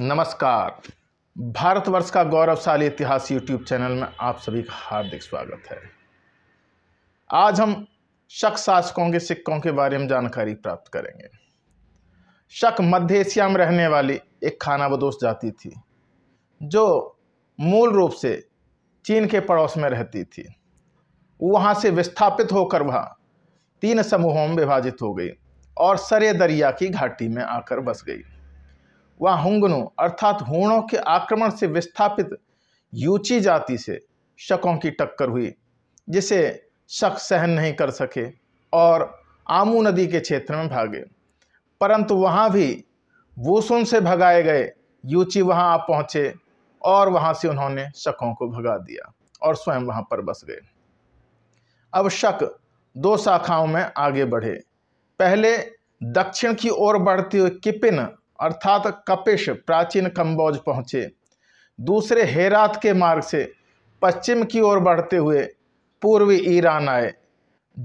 नमस्कार भारतवर्ष का गौरवशाली इतिहास यूट्यूब चैनल में आप सभी का हार्दिक स्वागत है आज हम शक शासकों के सिक्कों के बारे में जानकारी प्राप्त करेंगे शक मध्य एशिया में रहने वाली एक खानाबदोश जाति थी जो मूल रूप से चीन के पड़ोस में रहती थी वहाँ से विस्थापित होकर वह तीन समूहों में विभाजित हो गई और सरे दरिया की घाटी में आकर बस गई व हुंगनों अर्थात हुणों के आक्रमण से विस्थापित यूची जाति से शकों की टक्कर हुई जिसे शक सहन नहीं कर सके और आमू नदी के क्षेत्र में भागे परंतु वहाँ भी वोसुन से भगाए गए यूची वहाँ आ पहुँचे और वहाँ से उन्होंने शकों को भगा दिया और स्वयं वहाँ पर बस गए अब शक दो शाखाओं में आगे बढ़े पहले दक्षिण की ओर बढ़ते हुए किपिन अर्थात कपिश प्राचीन कम्बोज पहुँचे दूसरे हेरात के मार्ग से पश्चिम की ओर बढ़ते हुए पूर्वी ईरान आए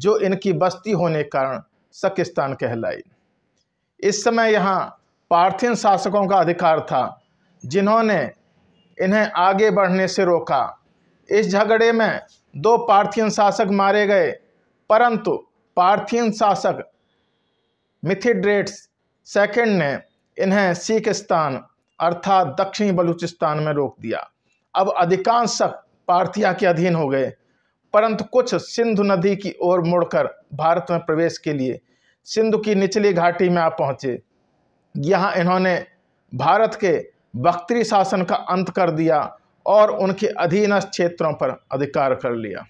जो इनकी बस्ती होने के कारण सकिस्तान कहलाई इस समय यहाँ पार्थियन शासकों का अधिकार था जिन्होंने इन्हें आगे बढ़ने से रोका इस झगड़े में दो पार्थियन शासक मारे गए परंतु पार्थियन शासक मिथिड्रेट्स सेकंड ने इन्हें सिखिस्तान अर्थात दक्षिणी बलूचिस्तान में रोक दिया अब अधिकांश पार्थिया के अधीन हो गए परंतु कुछ सिंधु नदी की ओर मुड़कर भारत में प्रवेश के लिए सिंधु की निचली घाटी में आ पहुँचे यहाँ इन्होंने भारत के बख्तरी शासन का अंत कर दिया और उनके अधीनस्थ क्षेत्रों पर अधिकार कर लिया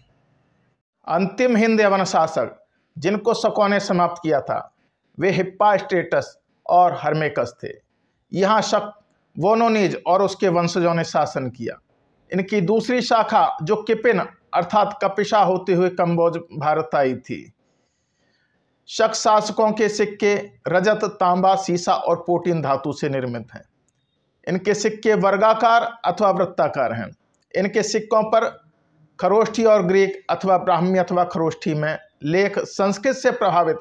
अंतिम हिंद यवन शासक जिनको शकों ने समाप्त किया था वे हिप्पा स्टेटस और हर्मेकस थे यहाँ शक वोनोनीज और उसके वंशजों ने शासन किया इनकी दूसरी शाखा जो किपिन अर्थात कपिशा होते हुए कम्बोज भारत आई थी शक शासकों के सिक्के रजत तांबा सीसा और पोटीन धातु से निर्मित हैं इनके सिक्के वर्गाकार अथवा वृत्ताकार हैं इनके सिक्कों पर खरोष्ठी और ग्रीक अथवा ब्राह्मी अथवा खरोष्ठी में लेख संस्कृत से प्रभावित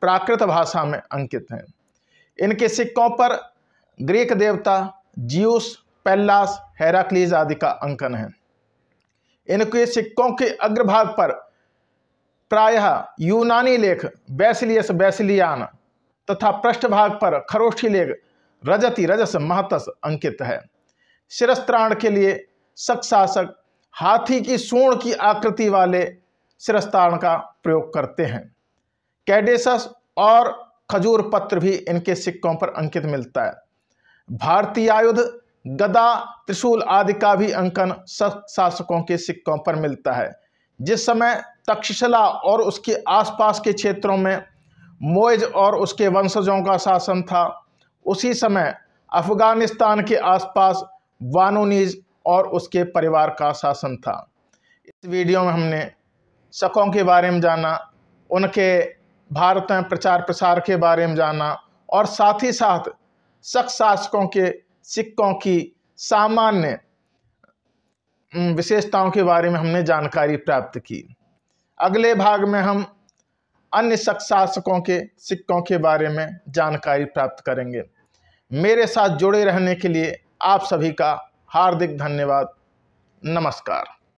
प्राकृत भाषा में अंकित हैं इनके सिक्कों पर ग्रीक देवता जियूस पैलास हेराक्लीज आदि का अंकन है इनके सिक्कों के अग्रभाग पर प्रायः यूनानी लेख बैसिलियस बैसिलियान तथा पृष्ठभाग पर खरोष्ठी लेख रजति रजस महतस अंकित है शिरस्त्राण के लिए सक्सासक हाथी की सूण की आकृति वाले शिरस्त्राण का प्रयोग करते हैं कैडेसस और खजूर पत्र भी इनके सिक्कों पर अंकित मिलता है भारतीय आयुध गदा त्रिशूल आदि का भी अंकन शासकों के सिक्कों पर मिलता है जिस समय तक्षशिला और उसके आसपास के क्षेत्रों में मोइज और उसके वंशजों का शासन था उसी समय अफगानिस्तान के आसपास वानोनीज और उसके परिवार का शासन था इस वीडियो में हमने शकों के बारे में जाना उनके भारत में प्रचार प्रसार के बारे में जाना और साथ ही साथ शख्स शासकों के सिक्कों की सामान्य विशेषताओं के बारे में हमने जानकारी प्राप्त की अगले भाग में हम अन्य शख्स शासकों के सिक्कों के बारे में जानकारी प्राप्त करेंगे मेरे साथ जुड़े रहने के लिए आप सभी का हार्दिक धन्यवाद नमस्कार